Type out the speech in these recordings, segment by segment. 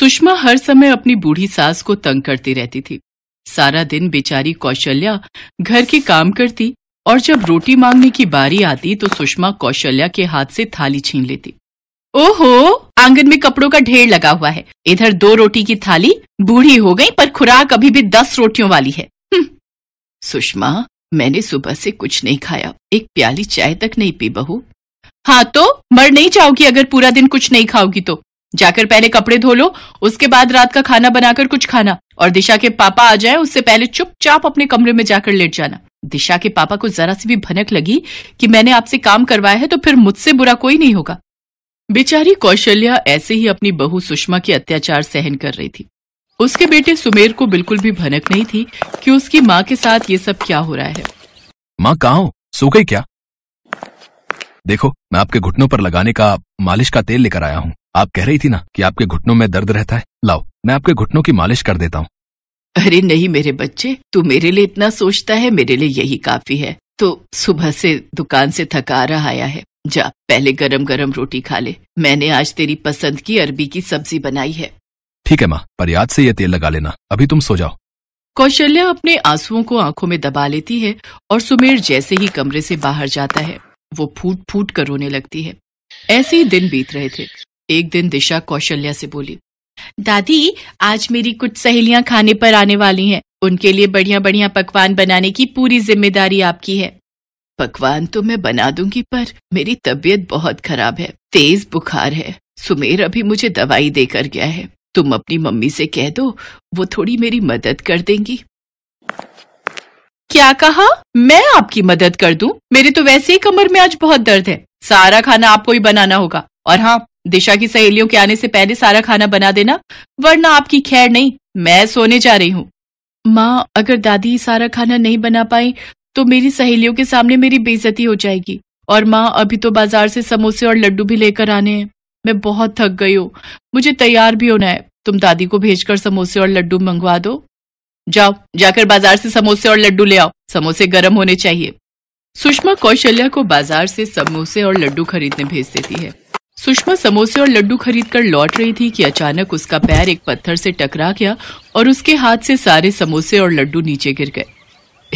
सुषमा हर समय अपनी बूढ़ी सास को तंग करती रहती थी सारा दिन बेचारी कौशल्या घर के काम करती और जब रोटी मांगने की बारी आती तो सुषमा कौशल्या के हाथ से थाली छीन लेती ओहो आंगन में कपड़ों का ढेर लगा हुआ है इधर दो रोटी की थाली बूढ़ी हो गई पर खुराक अभी भी दस रोटियों वाली है हम्म। सुषमा मैंने सुबह से कुछ नहीं खाया एक प्याली चाय तक नहीं पी बहू हाँ तो मर नहीं जाओगी अगर पूरा दिन कुछ नहीं खाओगी तो जाकर पहले कपड़े धो लो उसके बाद रात का खाना बनाकर कुछ खाना और दिशा के पापा आ जाए उससे पहले चुपचाप अपने कमरे में जाकर लेट जाना दिशा के पापा को जरा सी भी भनक लगी कि मैंने आपसे काम करवाया है तो फिर मुझसे बुरा कोई नहीं होगा बेचारी कौशल्या ऐसे ही अपनी बहू सुषमा के अत्याचार सहन कर रही थी उसके बेटे सुमेर को बिल्कुल भी भनक नहीं थी कि उसकी माँ के साथ ये सब क्या हो रहा है माँ कहा हो सो गई क्या देखो मैं आपके घुटनों पर लगाने का मालिश का तेल लेकर आया हूँ आप कह रही थी ना कि आपके घुटनों में दर्द रहता है लाओ मैं आपके घुटनों की मालिश कर देता हूँ अरे नहीं मेरे बच्चे तू मेरे लिए इतना सोचता है मेरे लिए यही काफी है तो सुबह से दुकान से रहा आया है जा पहले गरम गरम रोटी खा ले मैंने आज तेरी पसंद की अरबी की सब्जी बनाई है ठीक है माँ पर याद से ये तेल लगा लेना अभी तुम सो जाओ कौशल्या अपने आंसुओं को आंखों में दबा लेती है और सुमेर जैसे ही कमरे से बाहर जाता है वो फूट फूट कर रोने लगती है ऐसे ही दिन बीत रहे थे एक दिन दिशा कौशल्या से बोली दादी आज मेरी कुछ सहेलियां खाने पर आने वाली हैं उनके लिए बढ़िया बढ़िया पकवान बनाने की पूरी जिम्मेदारी आपकी है पकवान तो मैं बना दूंगी पर मेरी तबीयत बहुत खराब है तेज बुखार है सुमेर अभी मुझे दवाई देकर गया है तुम अपनी मम्मी से कह दो वो थोड़ी मेरी मदद कर देंगी क्या कहा मैं आपकी मदद कर दूं मेरे तो वैसे ही कमर में आज बहुत दर्द है सारा खाना आपको ही बनाना होगा और हाँ दिशा की सहेलियों के आने से पहले सारा खाना बना देना वरना आपकी खैर नहीं मैं सोने जा रही हूँ माँ अगर दादी सारा खाना नहीं बना पाए तो मेरी सहेलियों के सामने मेरी बेजती हो जाएगी और माँ अभी तो बाजार से समोसे और लड्डू भी लेकर आने हैं मैं बहुत थक गई हूँ मुझे तैयार भी होना है तुम दादी को भेजकर समोसे और लड्डू मंगवा दो जाओ जाकर बाजार से समोसे और लड्डू ले आओ समोसे गर्म होने चाहिए सुषमा कौशल्या को बाजार से समोसे और लड्डू खरीदने भेज देती है सुषमा समोसे और लड्डू खरीद कर लौट रही थी कि अचानक उसका पैर एक पत्थर से टकरा गया और उसके हाथ से सारे समोसे और लड्डू नीचे गिर गए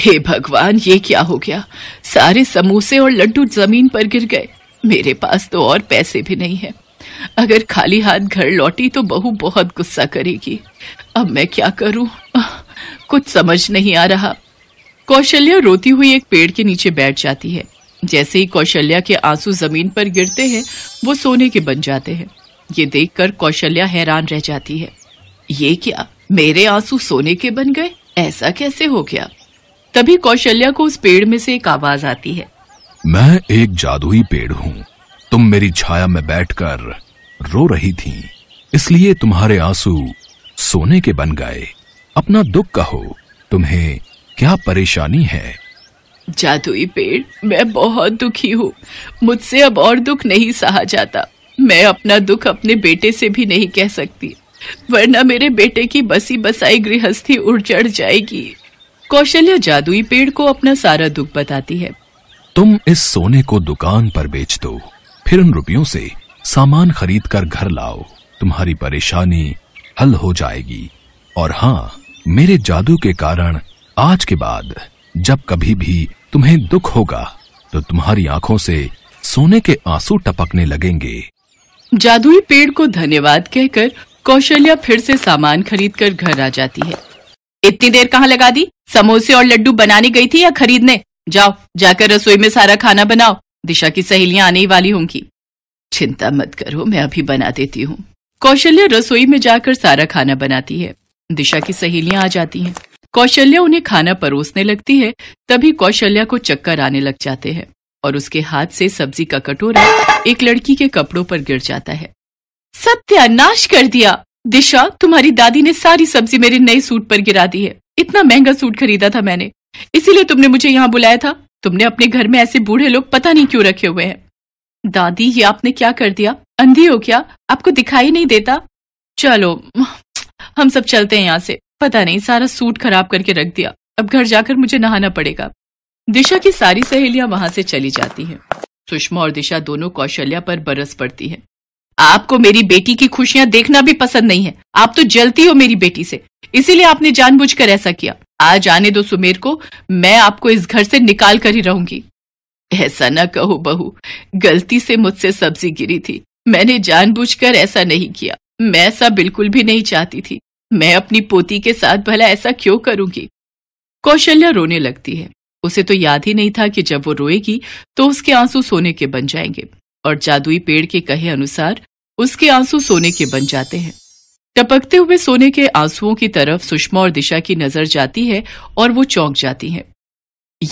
हे भगवान ये क्या हो गया सारे समोसे और लड्डू जमीन पर गिर गए मेरे पास तो और पैसे भी नहीं है अगर खाली हाथ घर लौटी तो बहू बहुत गुस्सा करेगी अब मैं क्या करूं कुछ समझ नहीं आ रहा कौशल्या रोती हुई एक पेड़ के नीचे बैठ जाती है जैसे ही कौशल्या के आंसू जमीन पर गिरते हैं वो सोने के बन जाते हैं ये देखकर कौशल्या हैरान रह जाती है ये क्या मेरे आंसू सोने के बन गए ऐसा कैसे हो गया तभी कौशल्या को उस पेड़ में से एक आवाज आती है मैं एक जादुई पेड़ हूँ तुम मेरी छाया में बैठकर रो रही थी इसलिए तुम्हारे आंसू सोने के बन गए अपना दुख कहो तुम्हें क्या परेशानी है जादुई पेड़ मैं बहुत दुखी हूँ मुझसे अब और दुख नहीं सहा जाता मैं अपना दुख अपने बेटे से भी नहीं कह सकती वरना मेरे बेटे की बसी बसाई गृहस्थी उड़ चढ़ जाएगी कौशल्या जादुई पेड़ को अपना सारा दुख बताती है तुम इस सोने को दुकान पर बेच दो फिर उन रुपयों से सामान खरीद कर घर लाओ तुम्हारी परेशानी हल हो जाएगी और हाँ मेरे जादू के कारण आज के बाद जब कभी भी तुम्हें दुख होगा तो तुम्हारी आंखों से सोने के आंसू टपकने लगेंगे जादुई पेड़ को धन्यवाद कहकर कौशल्या फिर से सामान खरीद कर घर आ जाती है इतनी देर कहाँ लगा दी समोसे और लड्डू बनाने गई थी या खरीदने जाओ जाकर रसोई में सारा खाना बनाओ दिशा की सहेलियां आने वाली होंगी चिंता मत करो मैं अभी बना देती हूँ कौशल्या रसोई में जाकर सारा खाना बनाती है दिशा की सहेलियां आ जाती हैं। कौशल्या उन्हें खाना परोसने लगती है तभी कौशल्या को चक्कर आने लग जाते हैं और उसके हाथ से सब्जी का कटोरा एक लड़की के कपड़ों पर गिर जाता है सत्यानाश कर दिया दिशा तुम्हारी दादी ने सारी सब्जी मेरे नए सूट पर गिरा दी है इतना महंगा सूट खरीदा था मैंने इसीलिए तुमने मुझे यहाँ बुलाया था तुमने अपने घर में ऐसे बूढ़े लोग पता नहीं क्यों रखे हुए हैं दादी ये आपने क्या कर दिया अंधी हो क्या आपको दिखाई नहीं देता चलो हम सब चलते हैं यहाँ से पता नहीं सारा सूट खराब करके रख दिया अब घर जाकर मुझे नहाना पड़ेगा दिशा की सारी सहेलियां वहां से चली जाती हैं सुषमा और दिशा दोनों कौशल्या पर बरस पड़ती हैं आपको मेरी बेटी की खुशियां देखना भी पसंद नहीं है आप तो जलती हो मेरी बेटी से इसीलिए आपने जानबूझकर ऐसा किया आज आने दो सुमेर को मैं आपको इस घर से निकाल कर ही रहूंगी ऐसा न कहो बहू गलती से मुझसे सब्जी गिरी थी मैंने जानबूझकर ऐसा नहीं किया मैं ऐसा बिल्कुल भी नहीं चाहती थी मैं अपनी पोती के साथ भला ऐसा क्यों करूंगी कौशल्या रोने लगती है उसे तो याद ही नहीं था कि जब वो रोएगी तो उसके आंसू सोने के बन जाएंगे और जादुई पेड़ के कहे अनुसार उसके आंसू सोने के बन जाते हैं टपकते हुए सोने के आंसुओं की तरफ सुषमा और दिशा की नजर जाती है और वो चौंक जाती है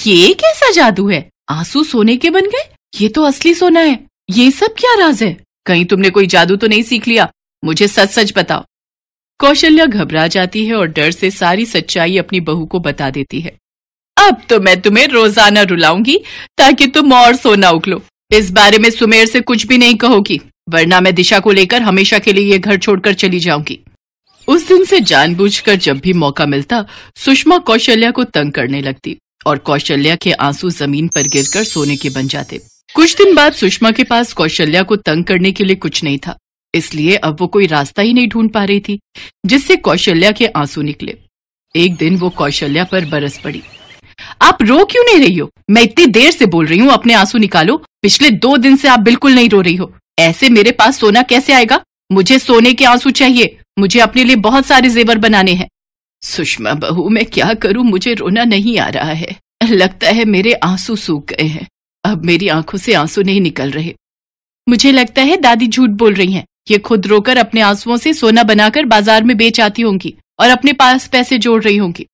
ये कैसा जादू है आंसू सोने के बन गए ये तो असली सोना है ये सब क्या राज है कहीं तुमने कोई जादू तो नहीं सीख लिया मुझे सच सच बताओ कौशल्या घबरा जाती है और डर से सारी सच्चाई अपनी बहू को बता देती है अब तो मैं तुम्हें रोजाना रुलाऊंगी ताकि तुम और सोना उगलो इस बारे में सुमेर से कुछ भी नहीं कहोगी वरना मैं दिशा को लेकर हमेशा के लिए ये घर छोड़कर चली जाऊंगी उस दिन से जानबूझकर जब भी मौका मिलता सुषमा कौशल्या को तंग करने लगती और कौशल्या के आंसू जमीन पर गिरकर सोने के बन जाते कुछ दिन बाद सुषमा के पास कौशल्या को तंग करने के लिए कुछ नहीं था इसलिए अब वो कोई रास्ता ही नहीं ढूंढ पा रही थी जिससे कौशल्या के आंसू निकले एक दिन वो कौशल्या पर बरस पड़ी आप रो क्यों नहीं रही हो मैं इतनी देर से बोल रही हूँ अपने आंसू निकालो पिछले दो दिन से आप बिल्कुल नहीं रो रही हो ऐसे मेरे पास सोना कैसे आएगा मुझे सोने के आंसू चाहिए मुझे अपने लिए बहुत सारे जेवर बनाने हैं सुषमा बहू मैं क्या करूं मुझे रोना नहीं आ रहा है लगता है मेरे आंसू सूख गए हैं अब मेरी आंखों से आंसू नहीं निकल रहे मुझे लगता है दादी झूठ बोल रही हैं ये खुद रोकर अपने आंसुओं से सोना बनाकर बाजार में बेच आती होंगी और अपने पास पैसे जोड़ रही होंगी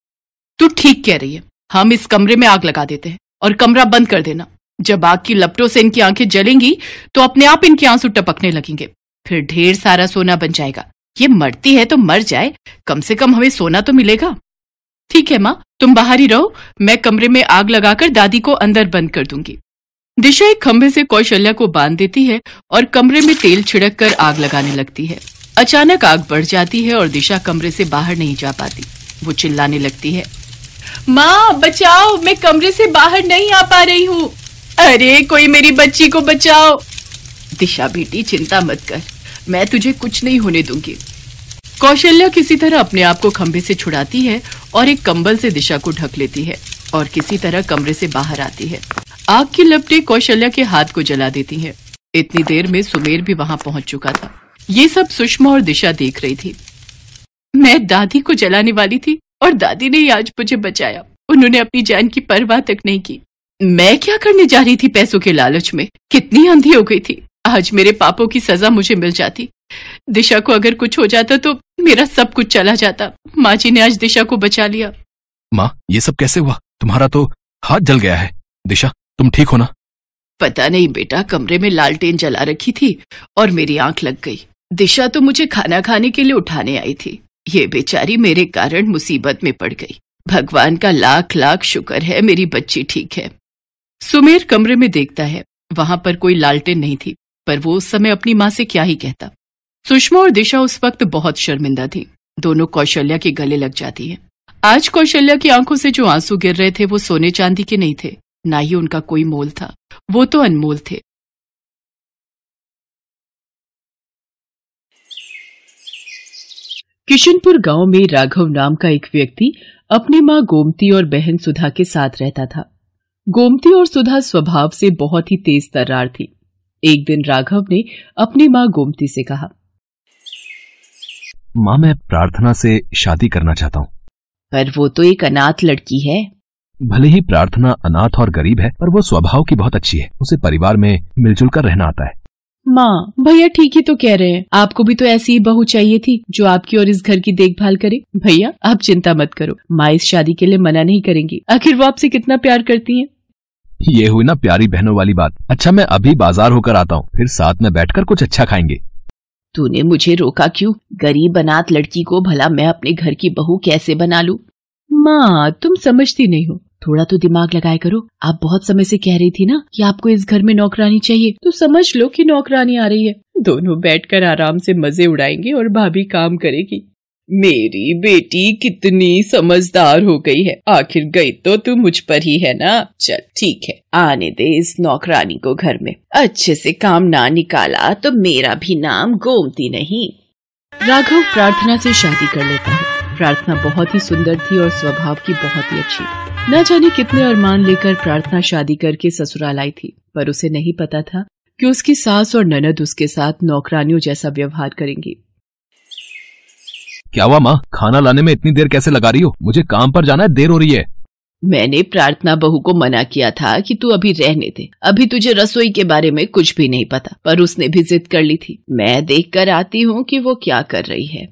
तू ठीक कह रही है हम इस कमरे में आग लगा देते हैं और कमरा बंद कर देना जब आग की लपटों से इनकी आंखें जलेंगी तो अपने आप इनके आंसू टपकने लगेंगे फिर ढेर सारा सोना बन जाएगा ये मरती है तो मर जाए कम से कम हमें सोना तो मिलेगा ठीक है माँ तुम बाहर ही रहो मैं कमरे में आग लगाकर दादी को अंदर बंद कर दूंगी दिशा एक खम्भे से कौशल्या को बांध देती है और कमरे में तेल छिड़क कर आग लगाने लगती है अचानक आग बढ़ जाती है और दिशा कमरे से बाहर नहीं जा पाती वो चिल्लाने लगती है माँ बचाओ मैं कमरे से बाहर नहीं आ पा रही हूँ अरे कोई मेरी बच्ची को बचाओ दिशा बेटी चिंता मत कर मैं तुझे कुछ नहीं होने दूंगी कौशल्या किसी तरह अपने आप को खम्भे से छुड़ाती है और एक कंबल से दिशा को ढक लेती है और किसी तरह कमरे से बाहर आती है आग की लपटें कौशल्या के हाथ को जला देती हैं। इतनी देर में सुमेर भी वहां पहुंच चुका था ये सब सुषमा और दिशा देख रही थी मैं दादी को जलाने वाली थी और दादी ने आज मुझे बचाया उन्होंने अपनी जान की परवाह तक नहीं की मैं क्या करने जा रही थी पैसों के लालच में कितनी आंधी हो गई थी आज मेरे पापों की सजा मुझे मिल जाती दिशा को अगर कुछ हो जाता तो मेरा सब कुछ चला जाता माँ जी ने आज दिशा को बचा लिया माँ ये सब कैसे हुआ तुम्हारा तो हाथ जल गया है दिशा तुम ठीक हो ना पता नहीं बेटा कमरे में लालटेन जला रखी थी और मेरी आंख लग गई दिशा तो मुझे खाना खाने के लिए उठाने आई थी ये बेचारी मेरे कारण मुसीबत में पड़ गई भगवान का लाख लाख शुक्र है मेरी बच्ची ठीक है सुमेर कमरे में देखता है वहां पर कोई लालटेन नहीं थी पर वो उस समय अपनी माँ से क्या ही कहता सुषमा और दिशा उस वक्त बहुत शर्मिंदा थी दोनों कौशल्या के गले लग जाती है आज कौशल्या की आंखों से जो आंसू गिर रहे थे वो सोने चांदी के नहीं थे ना ही उनका कोई मोल था वो तो अनमोल थे किशनपुर गांव में राघव नाम का एक व्यक्ति अपनी माँ गोमती और बहन सुधा के साथ रहता था गोमती और सुधा स्वभाव से बहुत ही तेज तर्रार थी एक दिन राघव ने अपनी माँ गोमती से कहा माँ मैं प्रार्थना से शादी करना चाहता हूँ पर वो तो एक अनाथ लड़की है भले ही प्रार्थना अनाथ और गरीब है पर वो स्वभाव की बहुत अच्छी है उसे परिवार में मिलजुल कर रहना आता है माँ भैया ठीक ही तो कह रहे हैं आपको भी तो ऐसी ही बहू चाहिए थी जो आपकी और इस घर की देखभाल करे भैया आप चिंता मत करो माँ इस शादी के लिए मना नहीं करेंगी आखिर वो आपसे कितना प्यार करती है ये हुई ना प्यारी बहनों वाली बात अच्छा मैं अभी बाजार होकर आता हूँ फिर साथ में बैठकर कुछ अच्छा खाएंगे तूने मुझे रोका क्यों गरीब अनाथ लड़की को भला मैं अपने घर की बहू कैसे बना लू माँ तुम समझती नहीं हो थोड़ा तो दिमाग लगाया करो आप बहुत समय से कह रही थी ना कि आपको इस घर में नौकरानी चाहिए तो समझ लो कि नौकरानी आ रही है दोनों बैठकर आराम से मजे उड़ाएंगे और भाभी काम करेगी मेरी बेटी कितनी समझदार हो गई है आखिर गई तो तू मुझ पर ही है ना चल ठीक है आने दे इस नौकरानी को घर में अच्छे से काम ना निकाला तो मेरा भी नाम गोमती नहीं राघव प्रार्थना से शादी कर लेता है प्रार्थना बहुत ही सुंदर थी और स्वभाव की बहुत ही अच्छी न जाने कितने अरमान लेकर प्रार्थना शादी करके ससुराल आई थी पर उसे नहीं पता था कि उसकी सास और ननद उसके साथ नौकरानियों जैसा व्यवहार करेंगी क्या हुआ माँ खाना लाने में इतनी देर कैसे लगा रही हो मुझे काम पर जाना है देर हो रही है मैंने प्रार्थना बहू को मना किया था कि तू अभी रहने दे अभी तुझे रसोई के बारे में कुछ भी नहीं पता पर उसने भी जिद कर ली थी मैं देखकर आती हूँ कि वो क्या कर रही है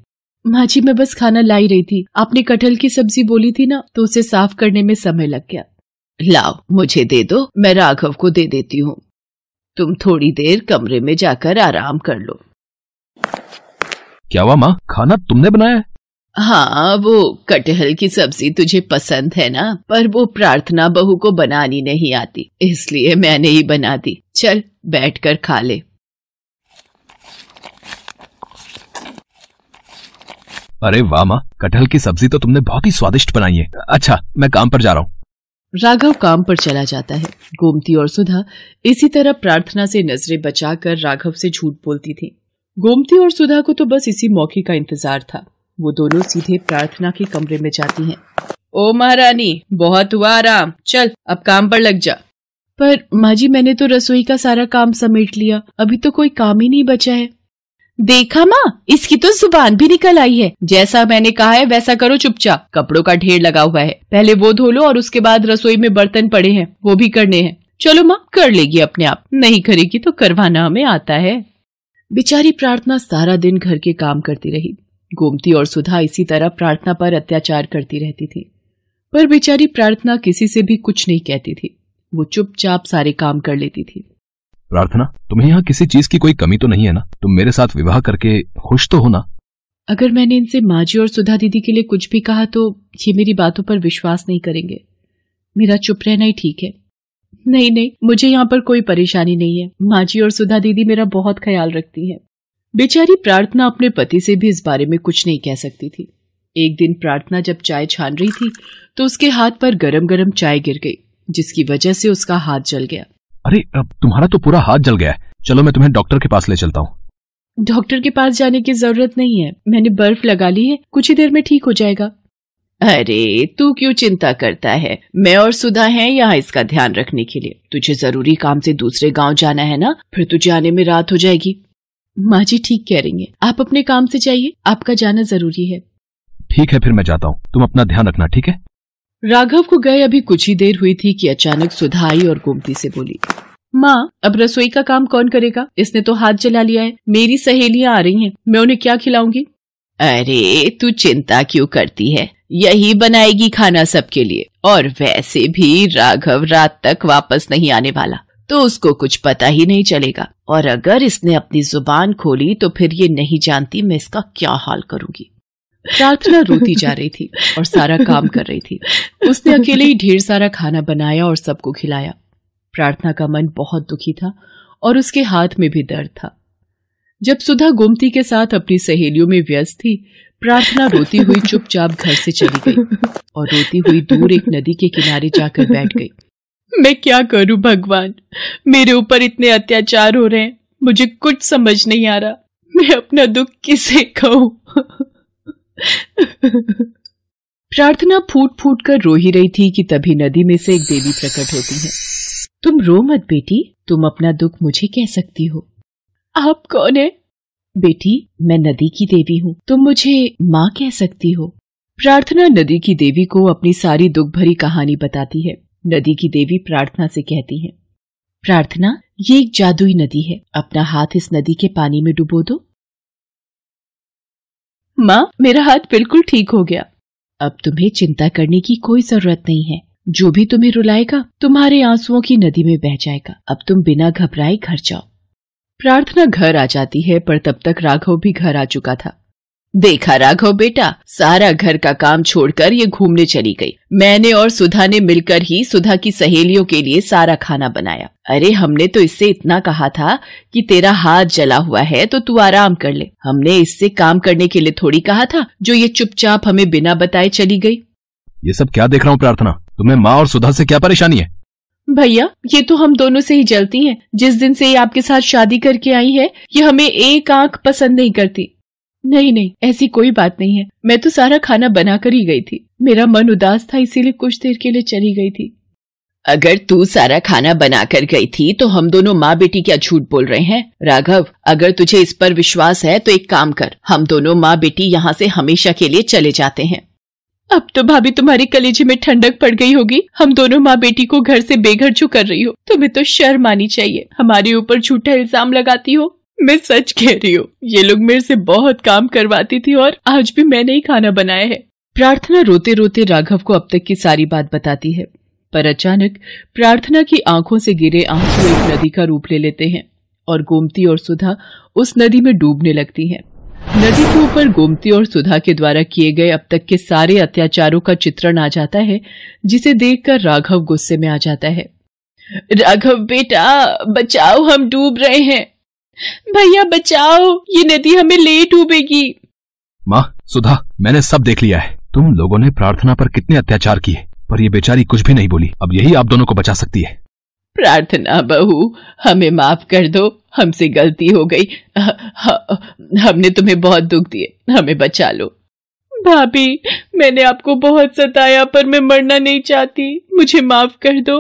माँ जी मैं बस खाना लाई रही थी आपने कटहल की सब्जी बोली थी ना तो उसे साफ करने में समय लग गया लाओ मुझे दे दो मैं राघव को दे देती हूँ तुम थोड़ी देर कमरे में जाकर आराम कर लो क्या हुआ माँ खाना तुमने बनाया हाँ वो कटहल की सब्जी तुझे पसंद है ना पर वो प्रार्थना बहू को बनानी नहीं आती इसलिए मैंने ही बना दी चल बैठ कर खा ले अरे वाह माँ कटहल की सब्जी तो तुमने बहुत ही स्वादिष्ट बनाई है अच्छा मैं काम पर जा रहा हूँ राघव काम पर चला जाता है गोमती और सुधा इसी तरह प्रार्थना से नजरें बचाकर राघव से झूठ बोलती थी गोमती और सुधा को तो बस इसी मौके का इंतजार था वो दोनों सीधे प्रार्थना के कमरे में जाती हैं। ओ महारानी बहुत हुआ आराम चल अब काम पर लग जा पर माँ जी मैंने तो रसोई का सारा काम समेट लिया अभी तो कोई काम ही नहीं बचा है देखा माँ इसकी तो जुबान भी निकल आई है जैसा मैंने कहा है वैसा करो चुपचाप कपड़ों का ढेर लगा हुआ है पहले वो धो लो और उसके बाद रसोई में बर्तन पड़े हैं वो भी करने हैं चलो माँ कर लेगी अपने आप नहीं करेगी तो करवाना हमें आता है बेचारी प्रार्थना सारा दिन घर के काम करती रही गोमती और सुधा इसी तरह प्रार्थना पर अत्याचार करती रहती थी पर बेचारी प्रार्थना किसी से भी कुछ नहीं कहती थी वो चुपचाप सारे काम कर लेती थी प्रार्थना तुम्हें यहाँ किसी चीज की कोई कमी तो नहीं है ना तुम मेरे साथ विवाह करके खुश तो हो ना अगर मैंने इनसे माजी और सुधा दीदी के लिए कुछ भी कहा तो ये मेरी बातों पर विश्वास नहीं करेंगे मेरा चुप रहना ही ठीक है नहीं नहीं मुझे यहाँ पर कोई परेशानी नहीं है माजी और सुधा दीदी मेरा बहुत ख्याल रखती है बेचारी प्रार्थना अपने पति से भी इस बारे में कुछ नहीं कह सकती थी एक दिन प्रार्थना जब चाय छान रही थी तो उसके हाथ पर गरम गरम चाय गिर गई जिसकी वजह से उसका हाथ जल गया अरे अब तुम्हारा तो पूरा हाथ जल गया है चलो मैं तुम्हें डॉक्टर के पास ले चलता हूँ डॉक्टर के पास जाने की जरूरत नहीं है मैंने बर्फ लगा ली है कुछ ही देर में ठीक हो जाएगा अरे तू क्यों चिंता करता है मैं और सुधा हैं यहाँ इसका ध्यान रखने के लिए तुझे जरूरी काम से दूसरे गांव जाना है ना फिर तुझे तो आने में रात हो जाएगी माँ जी ठीक कह रही हैं आप अपने काम से जाइए आपका जाना जरूरी है ठीक है फिर मैं जाता हूँ तुम अपना ध्यान रखना ठीक है राघव को गए अभी कुछ ही देर हुई थी कि अचानक सुधा आई और गोमती से बोली माँ अब रसोई का काम कौन करेगा इसने तो हाथ जला लिया है मेरी सहेलियाँ आ रही हैं मैं उन्हें क्या खिलाऊंगी अरे तू चिंता क्यों करती है यही बनाएगी खाना सबके लिए और वैसे भी राघव रात तक वापस नहीं आने वाला तो उसको कुछ पता ही नहीं चलेगा और अगर इसने अपनी जुबान खोली तो फिर ये नहीं जानती मैं इसका क्या हाल करूंगी प्रार्थना रोती जा रही थी और सारा काम कर रही थी उसने अकेले ही ढेर सारा खाना बनाया और सबको खिलाया प्रार्थना का मन बहुत दुखी था और उसके हाथ में भी दर्द था जब सुधा गोमती के साथ अपनी सहेलियों में व्यस्त थी प्रार्थना रोती हुई चुपचाप घर से चली गई और रोती हुई दूर एक नदी के किनारे जाकर बैठ गई मैं क्या करूं भगवान मेरे ऊपर इतने अत्याचार हो रहे हैं मुझे कुछ समझ नहीं आ रहा मैं अपना दुख किसे कहूं प्रार्थना फूट फूट कर रो ही रही थी कि तभी नदी में से एक देवी प्रकट होती है तुम रो मत बेटी तुम अपना दुख मुझे कह सकती हो आप कौन है बेटी मैं नदी की देवी हूँ तुम मुझे माँ कह सकती हो प्रार्थना नदी की देवी को अपनी सारी दुख भरी कहानी बताती है नदी की देवी प्रार्थना से कहती है प्रार्थना ये एक जादुई नदी है अपना हाथ इस नदी के पानी में डुबो दो माँ मेरा हाथ बिल्कुल ठीक हो गया अब तुम्हें चिंता करने की कोई जरूरत नहीं है जो भी तुम्हें रुलाएगा तुम्हारे आंसुओं की नदी में बह जाएगा अब तुम बिना घबराए घर जाओ प्रार्थना घर आ जाती है पर तब तक राघव भी घर आ चुका था देखा राघव बेटा सारा घर का काम छोड़कर ये घूमने चली गई मैंने और सुधा ने मिलकर ही सुधा की सहेलियों के लिए सारा खाना बनाया अरे हमने तो इससे इतना कहा था कि तेरा हाथ जला हुआ है तो तू आराम कर ले हमने इससे काम करने के लिए थोड़ी कहा था जो ये चुपचाप हमें बिना बताए चली गयी ये सब क्या देख रहा हूँ प्रार्थना तुम्हें माँ और सुधा ऐसी क्या परेशानी है भैया ये तो हम दोनों से ही जलती हैं। जिस दिन से ये आपके साथ शादी करके आई है ये हमें एक आंख पसंद नहीं करती नहीं नहीं ऐसी कोई बात नहीं है मैं तो सारा खाना बनाकर ही गई थी मेरा मन उदास था इसीलिए कुछ देर के लिए चली गई थी अगर तू सारा खाना बनाकर गई थी तो हम दोनों माँ बेटी क्या झूठ बोल रहे हैं राघव अगर तुझे इस पर विश्वास है तो एक काम कर हम दोनों माँ बेटी यहाँ से हमेशा के लिए चले जाते हैं अब तो भाभी तुम्हारी कलेजे में ठंडक पड़ गई होगी हम दोनों माँ बेटी को घर से बेघर चू कर रही हो तुम्हें तो शर्म आनी चाहिए हमारे ऊपर झूठा इल्जाम लगाती हो मैं सच कह रही हूँ ये लोग मेरे से बहुत काम करवाती थी और आज भी मैंने ही खाना बनाया है प्रार्थना रोते रोते राघव को अब तक की सारी बात बताती है पर अचानक प्रार्थना की आंखों से गिरे आंसू एक नदी का रूप ले लेते हैं और गोमती और सुधा उस नदी में डूबने लगती हैं। नदी के ऊपर गोमती और सुधा के द्वारा किए गए अब तक के सारे अत्याचारों का चित्रण आ जाता है जिसे देखकर राघव गुस्से में आ जाता है राघव बेटा बचाओ हम डूब रहे हैं भैया बचाओ ये नदी हमें लेट डूबेगी माँ सुधा मैंने सब देख लिया है तुम लोगों ने प्रार्थना पर कितने अत्याचार किए पर ये बेचारी कुछ भी नहीं बोली अब यही आप दोनों को बचा सकती है प्रार्थना बहू हमें माफ कर दो हमसे गलती हो गई हमने तुम्हें बहुत दुख दिए हमें बचा लो भाभी मैंने आपको बहुत सताया पर मैं मरना नहीं चाहती मुझे माफ कर दो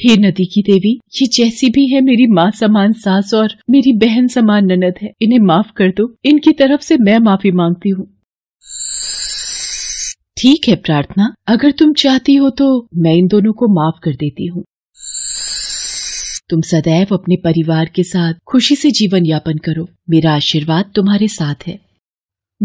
हे नदी की देवी ये जैसी भी है मेरी माँ समान सास और मेरी बहन समान ननद है इन्हें माफ कर दो इनकी तरफ से मैं माफी मांगती हूँ ठीक है प्रार्थना अगर तुम चाहती हो तो मैं इन दोनों को माफ कर देती हूँ तुम सदैव अपने परिवार के साथ खुशी से जीवन यापन करो मेरा आशीर्वाद तुम्हारे साथ है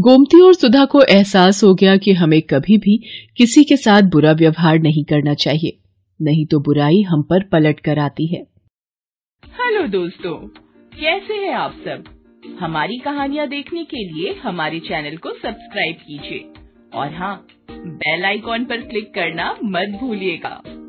गोमती और सुधा को एहसास हो गया कि हमें कभी भी किसी के साथ बुरा व्यवहार नहीं करना चाहिए नहीं तो बुराई हम पर पलट कर आती है हेलो दोस्तों कैसे हैं आप सब हमारी कहानियाँ देखने के लिए हमारे चैनल को सब्सक्राइब कीजिए और हाँ बेल आइकॉन पर क्लिक करना मत भूलिएगा